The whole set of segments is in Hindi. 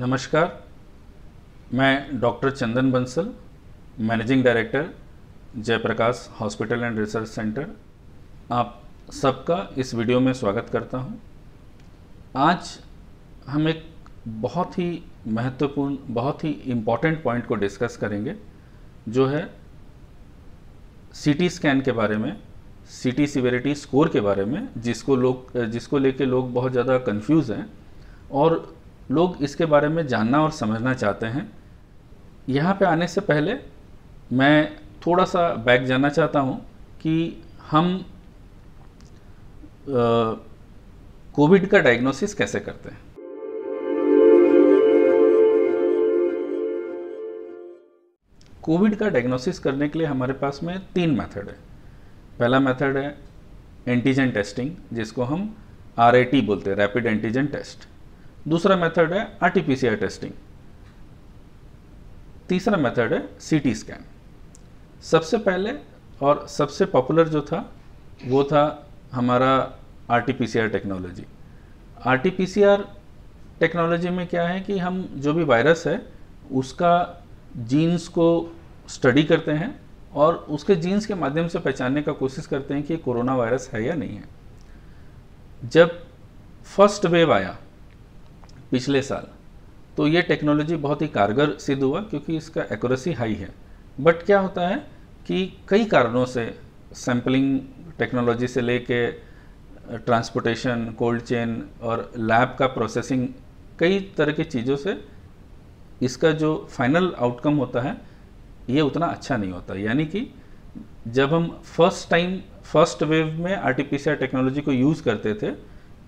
नमस्कार मैं doctor Chandan Bansal managing director Jayprakash hospital and research centre आप सबका इस वीडियो में स्वागत करता हूं। आज हम एक बहुत ही महत्वपूर्ण बहुत ही इम्पॉर्टेंट पॉइंट को डिस्कस करेंगे जो है सीटी स्कैन के बारे में सीटी सिवेरिटी स्कोर के बारे में जिसको लोग जिसको लेके लोग बहुत ज़्यादा कंफ्यूज हैं और लोग इसके बारे में जानना और समझना चाहते हैं यहाँ पे आने से पहले मैं थोड़ा सा बैक जाना चाहता हूँ कि हम कोविड का डायग्नोसिस कैसे करते हैं कोविड का डायग्नोसिस करने के लिए हमारे पास में तीन मेथड है पहला मेथड है एंटीजन टेस्टिंग जिसको हम आर बोलते हैं रैपिड एंटीजन टेस्ट दूसरा मेथड है आरटीपीसीआर टेस्टिंग तीसरा मेथड है सीटी स्कैन सबसे पहले और सबसे पॉपुलर जो था वो था हमारा आरटीपीसीआर टेक्नोलॉजी आरटीपीसीआर टेक्नोलॉजी में क्या है कि हम जो भी वायरस है उसका जीन्स को स्टडी करते हैं और उसके जीन्स के माध्यम से पहचानने का कोशिश करते हैं कि कोरोना वायरस है या नहीं है जब फर्स्ट वेव आया पिछले साल तो ये टेक्नोलॉजी बहुत ही कारगर सिद्ध हुआ क्योंकि इसका एक्यूरेसी हाई है बट क्या होता है कि कई कारणों से सैम्पलिंग टेक्नोलॉजी से लेके ट्रांसपोर्टेशन कोल्ड चेन और लैब का प्रोसेसिंग कई तरह की चीज़ों से इसका जो फाइनल आउटकम होता है ये उतना अच्छा नहीं होता यानी कि जब हम फर्स्ट टाइम फर्स्ट वेव में आर टेक्नोलॉजी को यूज़ करते थे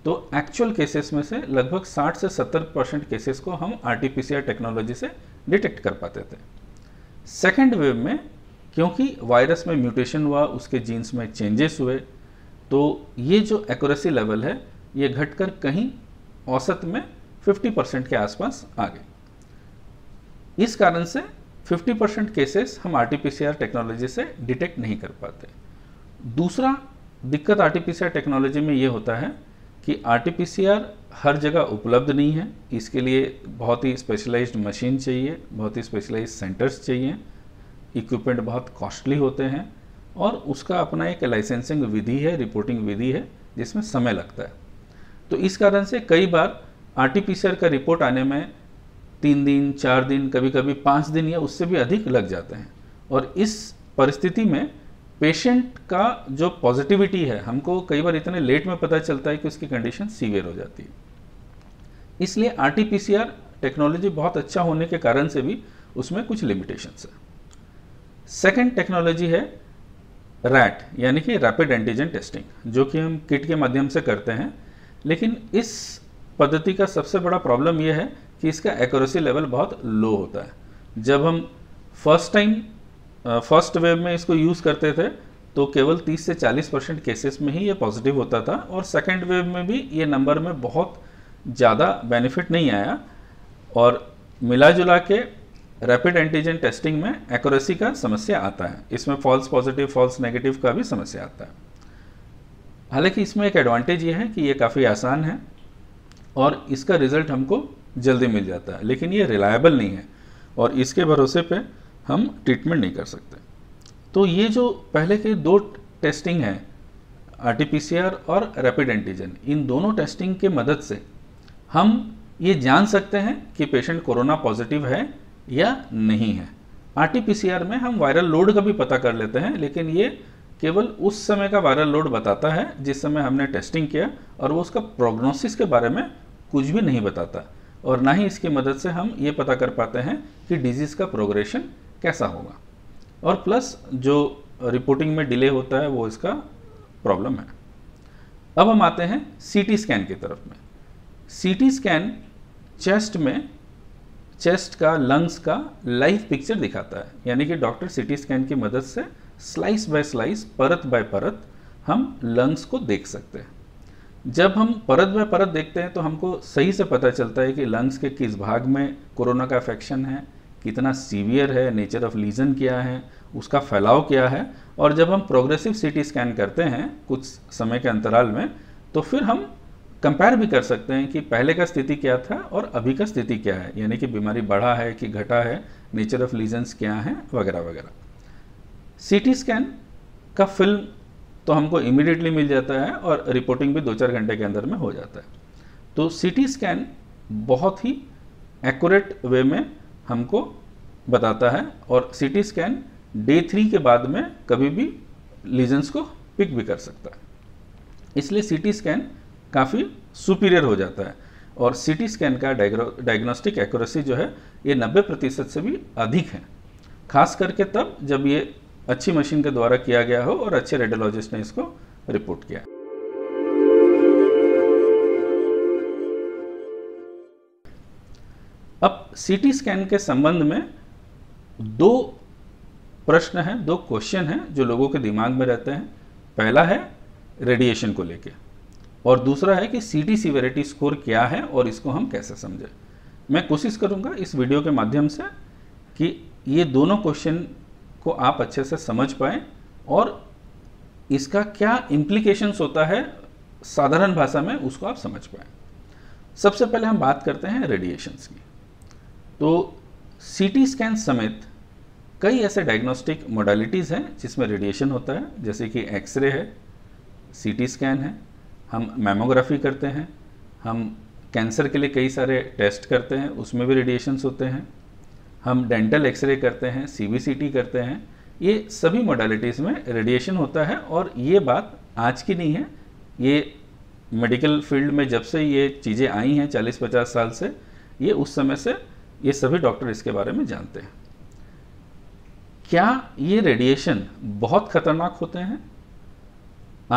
तो एक्चुअल केसेस में से लगभग 60 से 70 परसेंट केसेस को हम आरटीपीसीआर टेक्नोलॉजी से डिटेक्ट कर पाते थे सेकेंड वेव में क्योंकि वायरस में म्यूटेशन हुआ उसके जीन्स में चेंजेस हुए तो ये जो एक्यूरेसी लेवल है ये घटकर कहीं औसत में 50 परसेंट के आसपास आ गए इस कारण से 50 परसेंट केसेस हम आरटीपीसीआर टेक्नोलॉजी से डिटेक्ट नहीं कर पाते दूसरा दिक्कत आरटीपीसीआर टेक्नोलॉजी में ये होता है कि आर हर जगह उपलब्ध नहीं है इसके लिए बहुत ही स्पेशलाइज्ड मशीन चाहिए बहुत ही स्पेशलाइज सेंटर्स चाहिए इक्विपमेंट बहुत कॉस्टली होते हैं और उसका अपना एक लाइसेंसिंग विधि है रिपोर्टिंग विधि है जिसमें समय लगता है तो इस कारण से कई बार आर का रिपोर्ट आने में तीन दिन चार दिन कभी कभी पाँच दिन या उससे भी अधिक लग जाते हैं और इस परिस्थिति में पेशेंट का जो पॉजिटिविटी है हमको कई बार इतने लेट में पता चलता है कि उसकी कंडीशन सीवियर हो जाती है इसलिए आरटीपीसीआर टेक्नोलॉजी बहुत अच्छा होने के कारण से भी उसमें कुछ लिमिटेशंस है सेकंड टेक्नोलॉजी है रैट यानी कि रैपिड एंटीजन टेस्टिंग जो कि हम किट के माध्यम से करते हैं लेकिन इस पद्धति का सबसे बड़ा प्रॉब्लम यह है कि इसका एक्यूरेसी लेवल बहुत लो होता है जब हम फर्स्ट टाइम फर्स्ट वेव में इसको यूज़ करते थे तो केवल 30 से 40 परसेंट केसेस में ही ये पॉजिटिव होता था और सेकेंड वेव में भी ये नंबर में बहुत ज़्यादा बेनिफिट नहीं आया और मिला जुला के रैपिड एंटीजन टेस्टिंग में एक्यूरेसी का समस्या आता है इसमें फॉल्स पॉजिटिव फॉल्स नेगेटिव का भी समस्या आता है हालांकि इसमें एक एडवांटेज ये है कि ये काफ़ी आसान है और इसका रिज़ल्ट हमको जल्दी मिल जाता है लेकिन ये रिलायबल नहीं है और इसके भरोसे पर हम ट्रीटमेंट नहीं कर सकते तो ये जो पहले के दो टेस्टिंग हैं आर और रैपिड एंटीजन इन दोनों टेस्टिंग के मदद से हम ये जान सकते हैं कि पेशेंट कोरोना पॉजिटिव है या नहीं है आर में हम वायरल लोड का भी पता कर लेते हैं लेकिन ये केवल उस समय का वायरल लोड बताता है जिस समय हमने टेस्टिंग किया और वो उसका प्रोग्नोसिस के बारे में कुछ भी नहीं बताता और ना ही इसकी मदद से हम ये पता कर पाते हैं कि डिजीज़ का प्रोग्रेशन कैसा होगा और प्लस जो रिपोर्टिंग में डिले होता है वो इसका प्रॉब्लम है अब हम आते हैं सीटी स्कैन की तरफ में सीटी स्कैन चेस्ट में चेस्ट का लंग्स का लाइव पिक्चर दिखाता है यानी कि डॉक्टर सीटी स्कैन की मदद से स्लाइस बाय स्लाइस परत बाय परत हम लंग्स को देख सकते हैं जब हम परत बाय परत देखते हैं तो हमको सही से पता चलता है कि लंग्स के किस भाग में कोरोना का इफेक्शन है कितना सीवियर है नेचर ऑफ लीजन क्या है उसका फैलाव क्या है और जब हम प्रोग्रेसिव सिटी स्कैन करते हैं कुछ समय के अंतराल में तो फिर हम कंपेयर भी कर सकते हैं कि पहले का स्थिति क्या था और अभी का स्थिति क्या है यानी कि बीमारी बढ़ा है कि घटा है नेचर ऑफ लीजन्स क्या हैं वगैरह वगैरह सिटी स्कैन का फिल्म तो हमको इमिडिएटली मिल जाता है और रिपोर्टिंग भी दो चार घंटे के अंदर में हो जाता है तो सिटी स्कैन बहुत ही एक्यूरेट वे में हमको बताता है और C T scan day three के बाद में कभी भी लीजन्स को पिक भी कर सकता है इसलिए सी स्कैन काफ़ी सुपीरियर हो जाता है और सी टी स्कैन का डायग्नोस्टिक एक्यूरेसी जो है ये 90 प्रतिशत से भी अधिक है खास करके तब जब ये अच्छी मशीन के द्वारा किया गया हो और अच्छे रेडियोलॉजिस्ट ने इसको रिपोर्ट किया अब सीटी स्कैन के संबंध में दो प्रश्न हैं दो क्वेश्चन हैं जो लोगों के दिमाग में रहते हैं पहला है रेडिएशन को लेके और दूसरा है कि सी टी सीवेरिटी स्कोर क्या है और इसको हम कैसे समझें मैं कोशिश करूंगा इस वीडियो के माध्यम से कि ये दोनों क्वेश्चन को आप अच्छे से समझ पाए और इसका क्या इम्प्लीकेशंस होता है साधारण भाषा में उसको आप समझ पाए सबसे पहले हम बात करते हैं रेडिएशंस की तो सीटी स्कैन समेत कई ऐसे डायग्नोस्टिक मोडालिटीज़ हैं जिसमें रेडिएशन होता है जैसे कि एक्सरे है सीटी स्कैन है हम मेमोग्राफी करते हैं हम कैंसर के लिए कई सारे टेस्ट करते हैं उसमें भी रेडिएशंस होते हैं हम डेंटल एक्सरे करते हैं सीबीसीटी करते हैं ये सभी मोडालिटीज़ में रेडिएशन होता है और ये बात आज की नहीं है ये मेडिकल फील्ड में जब से ये चीज़ें आई हैं 40-50 साल से ये उस समय से ये सभी डॉक्टर इसके बारे में जानते हैं क्या ये रेडिएशन बहुत खतरनाक होते हैं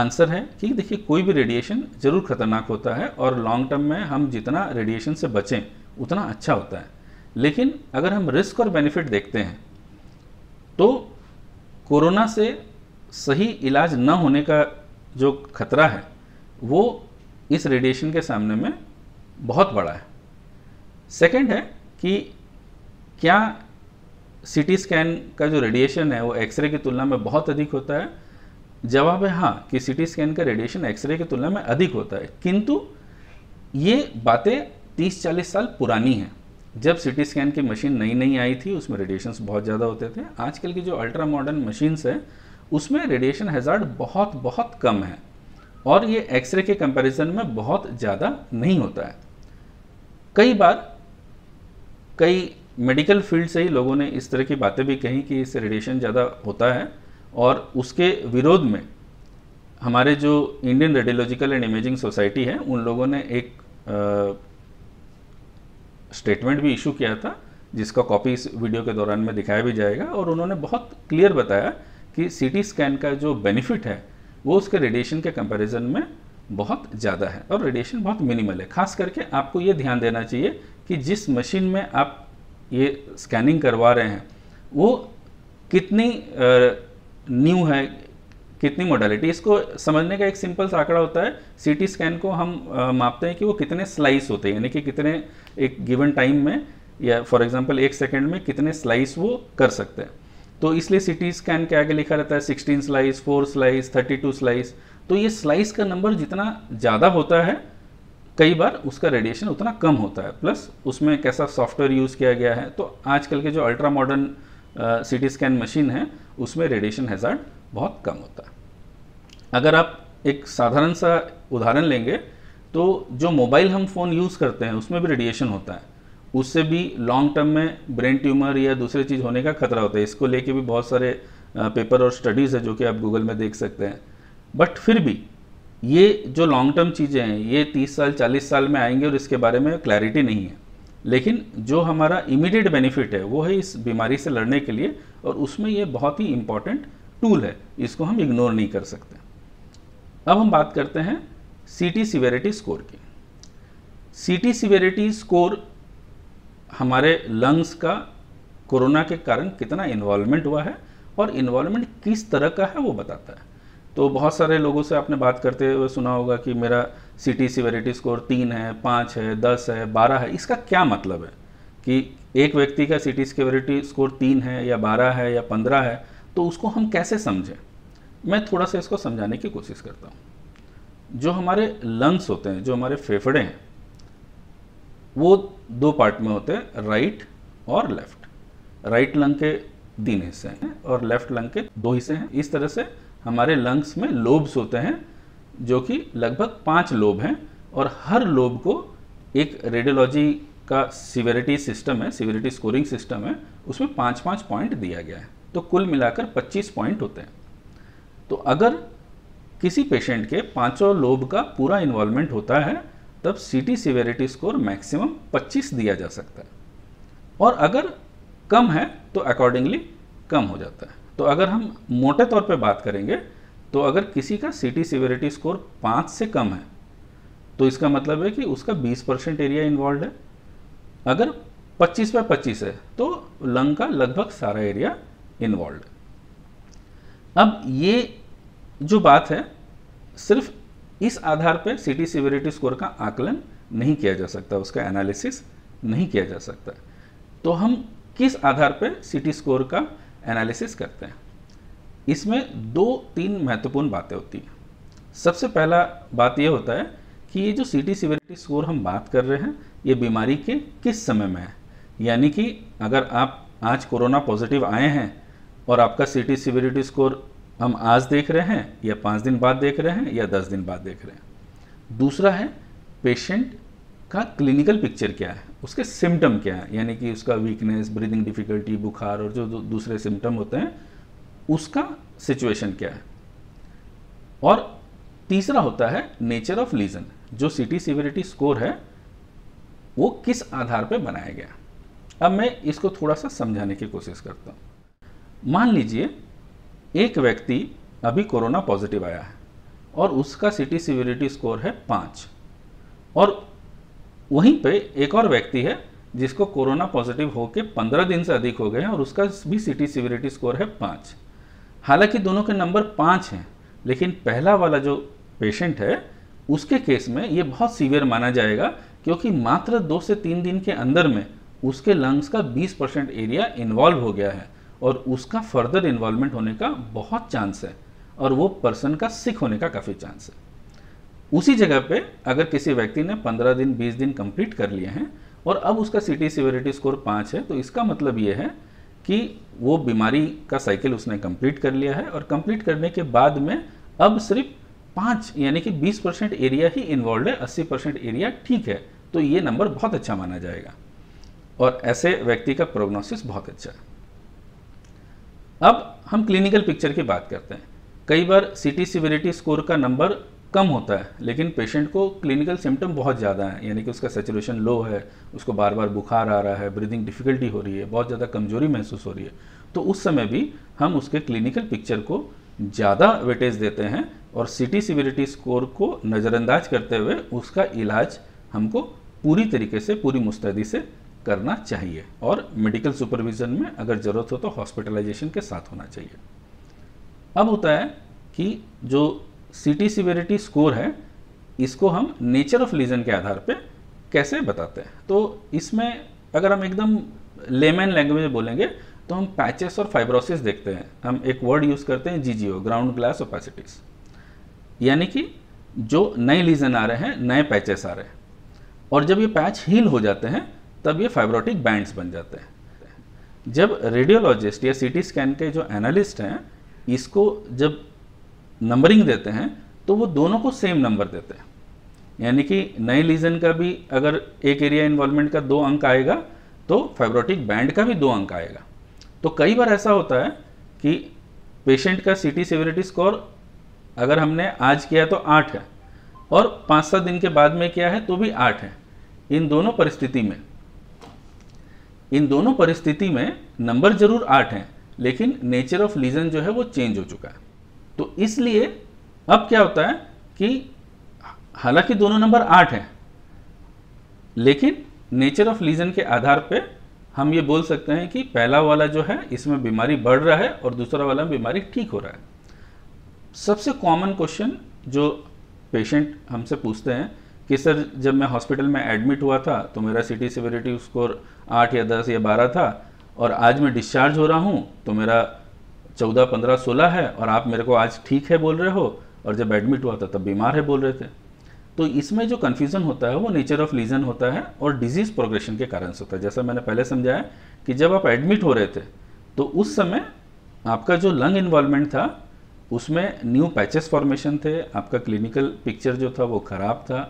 आंसर है कि देखिए कोई भी रेडिएशन ज़रूर खतरनाक होता है और लॉन्ग टर्म में हम जितना रेडिएशन से बचें उतना अच्छा होता है लेकिन अगर हम रिस्क और बेनिफिट देखते हैं तो कोरोना से सही इलाज न होने का जो खतरा है वो इस रेडिएशन के सामने में बहुत बड़ा है सेकंड है कि क्या सीटी स्कैन का जो रेडिएशन है वो एक्सरे की तुलना में बहुत अधिक होता है जवाब है हाँ कि सीटी स्कैन का रेडिएशन एक्सरे की तुलना में अधिक होता है किंतु ये बातें 30-40 साल पुरानी हैं जब सीटी स्कैन की मशीन नई नई आई थी उसमें रेडिएशंस बहुत ज़्यादा होते थे आजकल की जो अल्ट्रा मॉडर्न मशीन्स हैं उसमें रेडिएशन हैज़ार्ड बहुत बहुत कम है और ये एक्सरे के कंपैरिजन में बहुत ज़्यादा नहीं होता है कई बार कई मेडिकल फील्ड से ही लोगों ने इस तरह की बातें भी कही कि इससे रेडिएशन ज़्यादा होता है और उसके विरोध में हमारे जो Indian radiological and imaging society है उन लोगों ने एक स्टेटमेंट भी इशू किया था जिसका कॉपी इस वीडियो के दौरान में दिखाया भी जाएगा और उन्होंने बहुत क्लियर बताया कि सीटी स्कैन का जो बेनिफिट है वो उसके रेडिएशन के कंपैरिजन में बहुत ज़्यादा है और रेडिएशन बहुत मिनिमल है खास करके आपको ये ध्यान देना चाहिए कि जिस मशीन में आप ये स्कैनिंग करवा रहे हैं वो कितनी न्यू है कितनी मोडालिटी इसको समझने का एक सिंपल सा आंकड़ा होता है सीटी स्कैन को हम आ, मापते हैं कि वो कितने स्लाइस होते हैं यानी कि कितने एक गिवन टाइम में या फॉर एग्जांपल एक सेकंड में कितने स्लाइस वो कर सकते हैं तो इसलिए सीटी स्कैन के आगे लिखा रहता है 16 स्लाइस 4 स्लाइस 32 स्लाइस तो ये स्लाइस का नंबर जितना ज़्यादा होता है कई बार उसका रेडिएशन उतना कम होता है प्लस उसमें कैसा सॉफ्टवेयर यूज़ किया गया है तो आजकल के जो ultra modern C T scan machine है उसमें रेडिएशन हैज़ार्ड बहुत कम होता है अगर आप एक साधारण सा उदाहरण लेंगे तो जो मोबाइल हम फ़ोन यूज़ करते हैं उसमें भी रेडिएशन होता है उससे भी लॉन्ग टर्म में ब्रेन ट्यूमर या दूसरे चीज़ होने का खतरा होता है इसको लेके भी बहुत सारे पेपर और स्टडीज़ है जो कि आप गूगल में देख सकते हैं बट फिर भी ये जो लॉन्ग टर्म चीज़ें हैं ये 30 साल 40 साल में आएंगे और इसके बारे में क्लैरिटी नहीं है लेकिन जो हमारा इमीडिएट बेनिफिट है वो है इस बीमारी से लड़ने के लिए और उसमें ये बहुत ही इम्पॉर्टेंट टूल है इसको हम इग्नोर नहीं कर सकते अब हम बात करते हैं सी टी सिवेरिटी स्कोर की सी टी सिवेरिटी स्कोर हमारे लंग्स का कोरोना के कारण कितना इन्वॉल्वमेंट हुआ है और इन्वॉल्वमेंट किस तरह का है वो बताता है तो बहुत सारे लोगों से आपने बात करते हुए सुना होगा कि मेरा सिटी सिवेरिटी स्कोर तीन है पाँच है दस है बारह है इसका क्या मतलब है कि एक व्यक्ति का सिटी सिक्योरिटी स्कोर तीन है या बारह है या पंद्रह है तो उसको हम कैसे समझें मैं थोड़ा सा इसको समझाने की कोशिश करता हूँ जो हमारे लंग्स होते हैं जो हमारे फेफड़े हैं वो दो पार्ट में होते हैं राइट और लेफ्ट राइट लंग के तीन हिस्से हैं और लेफ्ट लंग के दो हिस्से हैं इस तरह से हमारे लंग्स में लोब्स होते हैं जो कि लगभग पाँच लोब हैं और हर लोब को एक रेडियोलॉजी का सिवेरिटी सिस्टम है सिवेरिटी स्कोरिंग सिस्टम है उसमें पाँच पाँच पॉइंट दिया गया है तो कुल मिलाकर 25 पॉइंट होते हैं तो अगर किसी पेशेंट के पांचों लोब का पूरा इन्वॉल्वमेंट होता है तब सीटी सिवेरिटी स्कोर मैक्सिमम 25 दिया जा सकता है और अगर कम है तो अकॉर्डिंगली कम हो जाता है तो अगर हम मोटे तौर पे बात करेंगे तो अगर किसी का सिटी सिवेरिटी स्कोर पाँच से कम है तो इसका मतलब है कि उसका 20 परसेंट एरिया इन्वॉल्व है अगर 25 पे 25 है तो लंग का लगभग सारा एरिया इन्वॉल्व है अब ये जो बात है सिर्फ इस आधार पर सिटी सिवेरिटी स्कोर का आकलन नहीं किया जा सकता उसका एनालिसिस नहीं किया जा सकता तो हम किस आधार पर सिटी स्कोर का एनालिसिस करते हैं इसमें दो तीन महत्वपूर्ण बातें होती हैं सबसे पहला बात यह होता है कि ये जो सी टी सिविलिटी स्कोर हम बात कर रहे हैं ये बीमारी के किस समय में है यानी कि अगर आप आज कोरोना पॉजिटिव आए हैं और आपका सी टी सिविलिटी स्कोर हम आज देख रहे हैं या पाँच दिन बाद देख रहे हैं या दस दिन बाद देख रहे हैं दूसरा है पेशेंट का क्लिनिकल पिक्चर क्या है उसके सिम्टम क्या है यानी कि उसका वीकनेस ब्रीदिंग डिफिकल्टी बुखार और जो दूसरे सिम्टम होते हैं उसका सिचुएशन क्या है और तीसरा होता है नेचर ऑफ लीजन जो सिटी सिविरिटी स्कोर है वो किस आधार पर बनाया गया अब मैं इसको थोड़ा सा समझाने की कोशिश करता हूँ मान लीजिए एक व्यक्ति अभी कोरोना पॉजिटिव आया है और उसका सिटी सिविरिटी स्कोर है पाँच और वहीं पे एक और व्यक्ति है जिसको कोरोना पॉजिटिव होकर पंद्रह दिन से अधिक हो गए हैं और उसका भी सिटी सिविरिटी स्कोर है पाँच हालांकि दोनों के नंबर पाँच हैं लेकिन पहला वाला जो पेशेंट है उसके केस में ये बहुत सीवियर माना जाएगा क्योंकि मात्र दो से तीन दिन के अंदर में उसके लंग्स का 20 परसेंट एरिया इन्वॉल्व हो गया है और उसका फर्दर इन्वॉल्वमेंट होने का बहुत चांस है और वो पर्सन का सिक होने का काफ़ी चांस है उसी जगह पे अगर किसी व्यक्ति ने 15 दिन 20 दिन कंप्लीट कर लिए हैं और अब उसका सिटी सिवेरिटी स्कोर पाँच है तो इसका मतलब ये है कि वो बीमारी का साइकिल उसने कंप्लीट कर लिया है और कंप्लीट करने के बाद में अब सिर्फ पाँच यानी कि 20 परसेंट एरिया ही इन्वॉल्व है 80 परसेंट एरिया ठीक है तो ये नंबर बहुत अच्छा माना जाएगा और ऐसे व्यक्ति का प्रोग्नोसिस बहुत अच्छा है अब हम क्लिनिकल पिक्चर की बात करते हैं कई बार सिटी सिविलिटी स्कोर का नंबर कम होता है लेकिन पेशेंट को क्लिनिकल सिम्टम बहुत ज़्यादा है यानी कि उसका सेचुरेशन लो है उसको बार बार बुखार आ रहा है ब्रीदिंग डिफ़िकल्टी हो रही है बहुत ज़्यादा कमजोरी महसूस हो रही है तो उस समय भी हम उसके क्लिनिकल पिक्चर को ज़्यादा वेटेज देते हैं और सिटी सिविलिटी स्कोर को नज़रअंदाज करते हुए उसका इलाज हमको पूरी तरीके से पूरी मुस्तैदी से करना चाहिए और मेडिकल सुपरविज़न में अगर ज़रूरत हो तो हॉस्पिटलाइजेशन के साथ होना चाहिए अब होता है कि जो सिटी सिवेरिटी स्कोर है इसको हम नेचर ऑफ लीजन के आधार पे कैसे बताते हैं तो इसमें अगर हम एकदम लेमैन लैंग्वेज बोलेंगे तो हम पैचेस और फाइब्रोसिस देखते हैं हम एक वर्ड यूज़ करते हैं जी ग्राउंड ग्लास ओपेसिटीज यानी कि जो नए लीजन आ रहे हैं नए पैचेस आ रहे हैं और जब ये पैच हील हो जाते हैं तब ये फाइब्रोटिक बैंड्स बन जाते हैं जब रेडियोलॉजिस्ट या सीटी स्कैन के जो एनालिस्ट हैं इसको जब नंबरिंग देते हैं तो वो दोनों को सेम नंबर देते हैं यानी कि नए लीजन का भी अगर एक एरिया इन्वॉल्वमेंट का दो अंक आएगा तो फाइब्रोटिक बैंड का भी दो अंक आएगा तो कई बार ऐसा होता है कि पेशेंट का सीटी सिविलिटी स्कोर अगर हमने आज किया तो आठ है और पाँच सात दिन के बाद में किया है तो भी आठ है इन दोनों परिस्थिति में इन दोनों परिस्थिति में नंबर जरूर आठ हैं लेकिन नेचर ऑफ लीजन जो है वो चेंज हो चुका है तो इसलिए अब क्या होता है कि हालांकि दोनों नंबर आठ हैं लेकिन नेचर ऑफ लीजन के आधार पे हम ये बोल सकते हैं कि पहला वाला जो है इसमें बीमारी बढ़ रहा है और दूसरा वाला बीमारी ठीक हो रहा है सबसे कॉमन क्वेश्चन जो पेशेंट हमसे पूछते हैं कि सर जब मैं हॉस्पिटल में एडमिट हुआ था तो मेरा सिटी सिवेरिटी स्कोर आठ या दस या बारह था और आज मैं डिस्चार्ज हो रहा हूँ तो मेरा चौदह पंद्रह सोलह है और आप मेरे को आज ठीक है बोल रहे हो और जब एडमिट हुआ था तब बीमार है बोल रहे थे तो इसमें जो कन्फ्यूज़न होता है वो नेचर ऑफ लीजन होता है और डिजीज़ प्रोग्रेशन के कारण से होता है जैसा मैंने पहले समझाया कि जब आप एडमिट हो रहे थे तो उस समय आपका जो लंग इन्वॉल्वमेंट था उसमें न्यू पैचेस फॉर्मेशन थे आपका क्लिनिकल पिक्चर जो था वो ख़राब था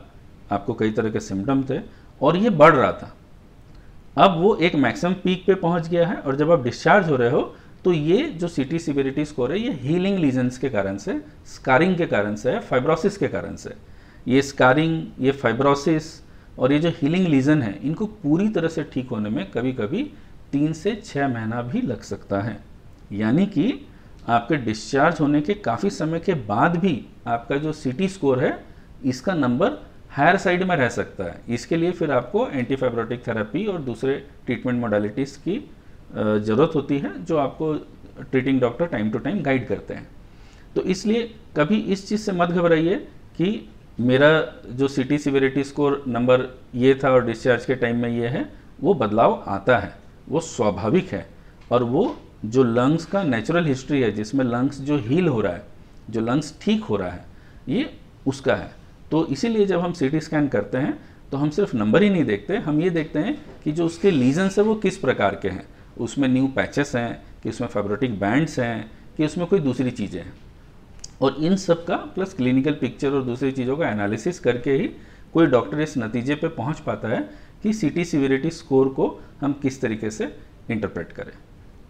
आपको कई तरह के सिम्टम थे और ये बढ़ रहा था अब वो एक मैक्सिमम पीक पे पहुंच गया है और जब आप डिस्चार्ज हो रहे हो तो ये जो सीटी सिविरिटी स्कोर है ये हीलिंग लीजन्स के कारण से स्कारिंग के कारण से है फाइब्रोसिस के कारण से ये स्कारिंग ये फाइब्रोसिस और ये जो हीलिंग लीजन है इनको पूरी तरह से ठीक होने में कभी कभी तीन से छः महीना भी लग सकता है यानी कि आपके डिस्चार्ज होने के काफ़ी समय के बाद भी आपका जो सीटी स्कोर है इसका नंबर हायर साइड में रह सकता है इसके लिए फिर आपको एंटीफाइब्रोटिक थेरेपी और दूसरे ट्रीटमेंट मोडालिटीज़ की ज़रूरत होती है जो आपको treating doctor time to time guide करते हैं तो इसलिए कभी इस चीज़ से मत घबराइए कि मेरा जो C T severity score number ये था और डिस्चार्ज के टाइम में ये है वो बदलाव आता है वो स्वाभाविक है और वो जो लंग्स का नेचुरल हिस्ट्री है जिसमें लंग्स जो हील हो रहा है जो लंग्स ठीक हो रहा है ये उसका है तो इसीलिए जब हम सी स्कैन करते हैं तो हम सिर्फ नंबर ही नहीं देखते हम ये देखते हैं कि जो उसके लीजन्स है वो किस प्रकार के हैं उसमें न्यू पैचेस हैं कि उसमें फेब्रोटिक बैंड्स हैं कि उसमें कोई दूसरी चीज़ें हैं और इन सब का प्लस क्लिनिकल पिक्चर और दूसरी चीज़ों का एनालिसिस करके ही कोई डॉक्टर इस नतीजे पे पहुंच पाता है कि सिटी सिवियरिटी स्कोर को हम किस तरीके से इंटरप्रेट करें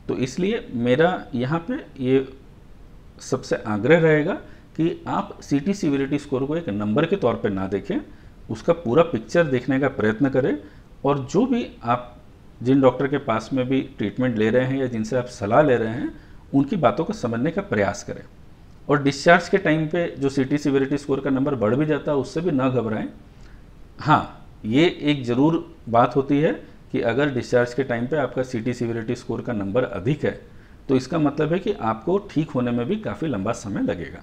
तो इसलिए मेरा यहाँ पे ये सबसे आग्रह रहेगा कि आप सिटी सिवियरिटी स्कोर को एक नंबर के तौर पर ना देखें उसका पूरा पिक्चर देखने का प्रयत्न करें और जो भी आप जिन डॉक्टर के पास में भी ट्रीटमेंट ले रहे हैं या जिनसे आप सलाह ले रहे हैं उनकी बातों को समझने का प्रयास करें और डिस्चार्ज के टाइम पे जो सी टी स्कोर का नंबर बढ़ भी जाता है उससे भी ना घबराएं हाँ ये एक ज़रूर बात होती है कि अगर डिस्चार्ज के टाइम पे आपका सी टी स्कोर का नंबर अधिक है तो इसका मतलब है कि आपको ठीक होने में भी काफ़ी लंबा समय लगेगा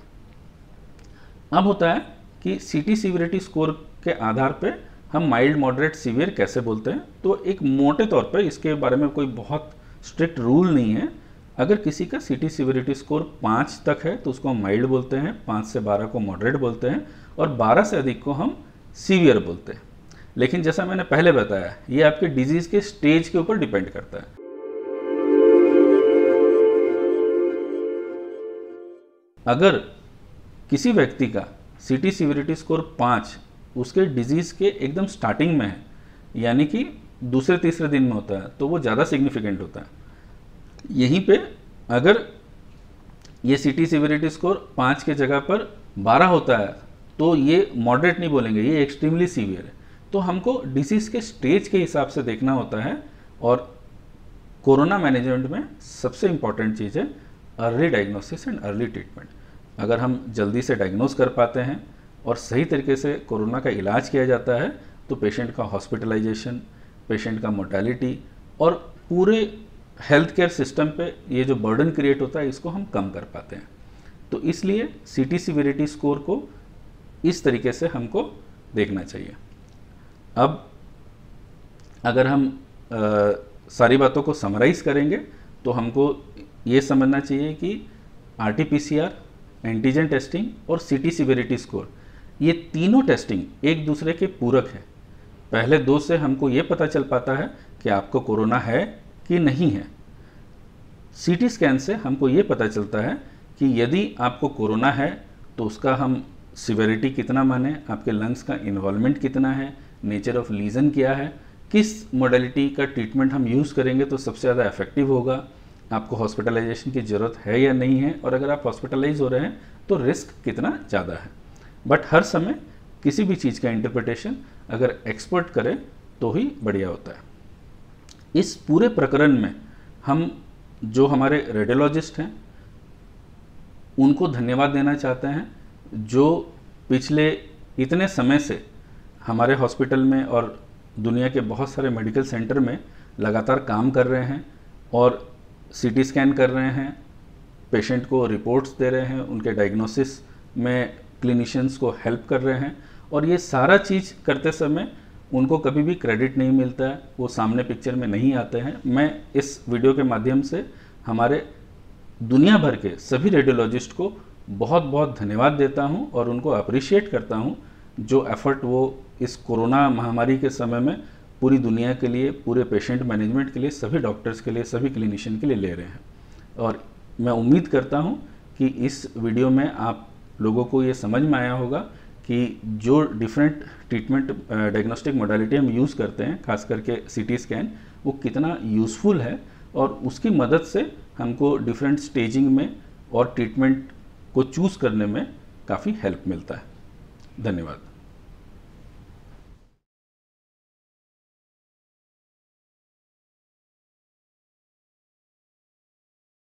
अब होता है कि सी टी स्कोर के आधार पर हम माइल्ड मॉडरेट सीवियर कैसे बोलते हैं तो एक मोटे तौर पर इसके बारे में कोई बहुत स्ट्रिक्ट रूल नहीं है अगर किसी का सिटी सिवियरिटी स्कोर पाँच तक है तो उसको हम माइल्ड बोलते हैं पाँच से बारह को मॉडरेट बोलते हैं और बारह से अधिक को हम सीवियर बोलते हैं लेकिन जैसा मैंने पहले बताया ये आपके डिजीज़ के स्टेज के ऊपर डिपेंड करता है अगर किसी व्यक्ति का सिटी सिवियरिटी स्कोर पाँच उसके डिजीज़ के एकदम स्टार्टिंग में है यानी कि दूसरे तीसरे दिन में होता है तो वो ज़्यादा सिग्निफिकेंट होता है यहीं पे अगर ये सिटी सिविरिटी स्कोर पाँच के जगह पर बारह होता है तो ये मॉडरेट नहीं बोलेंगे ये एक्सट्रीमली सीवियर है तो हमको डिसीज़ के स्टेज के हिसाब से देखना होता है और कोरोना मैनेजमेंट में सबसे इम्पॉर्टेंट चीज़ है early diagnosis and early treatment अगर हम जल्दी से डायग्नोस कर पाते हैं और सही तरीके से कोरोना का इलाज किया जाता है तो पेशेंट का हॉस्पिटलाइजेशन पेशेंट का मोर्टेलिटी और पूरे हेल्थ केयर सिस्टम पे ये जो बर्डन क्रिएट होता है इसको हम कम कर पाते हैं तो इसलिए सी टी सिविरिटी स्कोर को इस तरीके से हमको देखना चाहिए अब अगर हम आ, सारी बातों को समराइज़ करेंगे तो हमको ये समझना चाहिए कि R T P C R antigen testing और सी टी सिविरिटी स्कोर ये तीनों टेस्टिंग एक दूसरे के पूरक है पहले दो से हमको ये पता चल पाता है कि आपको कोरोना है कि नहीं है सीटी स्कैन से हमको ये पता चलता है कि यदि आपको कोरोना है तो उसका हम सिवेरिटी कितना माने आपके लंग्स का इन्वॉल्वमेंट कितना है नेचर ऑफ लीजन क्या है किस मोडलिटी का ट्रीटमेंट हम यूज़ करेंगे तो सबसे ज़्यादा इफेक्टिव होगा आपको हॉस्पिटलाइजेशन की ज़रूरत है या नहीं है और अगर आप हॉस्पिटलाइज हो रहे हैं तो रिस्क कितना ज़्यादा है बट हर समय किसी भी चीज़ का इंटरप्रिटेशन अगर एक्सपर्ट करें तो ही बढ़िया होता है इस पूरे प्रकरण में हम जो हमारे रेडियोलॉजिस्ट हैं उनको धन्यवाद देना चाहते हैं जो पिछले इतने समय से हमारे हॉस्पिटल में और दुनिया के बहुत सारे मेडिकल सेंटर में लगातार काम कर रहे हैं और सीटी स्कैन कर रहे हैं पेशेंट को रिपोर्ट्स दे रहे हैं उनके डायग्नोसिस में क्लिनिशियंस को हेल्प कर रहे हैं और ये सारा चीज़ करते समय उनको कभी भी क्रेडिट नहीं मिलता है वो सामने पिक्चर में नहीं आते हैं मैं इस वीडियो के माध्यम से हमारे दुनिया भर के सभी रेडियोलॉजिस्ट को बहुत बहुत धन्यवाद देता हूं और उनको अप्रिशिएट करता हूं जो एफर्ट वो इस कोरोना महामारी के समय में पूरी दुनिया के लिए पूरे पेशेंट मैनेजमेंट के लिए सभी डॉक्टर्स के लिए सभी क्लिनिशियन के लिए ले रहे हैं और मैं उम्मीद करता हूँ कि इस वीडियो में आप लोगों को ये समझ में आया होगा कि जो डिफरेंट ट्रीटमेंट डायग्नोस्टिक मोडालिटी हम यूज़ करते हैं खास करके सी स्कैन वो कितना यूज़फुल है और उसकी मदद से हमको डिफरेंट स्टेजिंग में और ट्रीटमेंट को चूज़ करने में काफ़ी हेल्प मिलता है धन्यवाद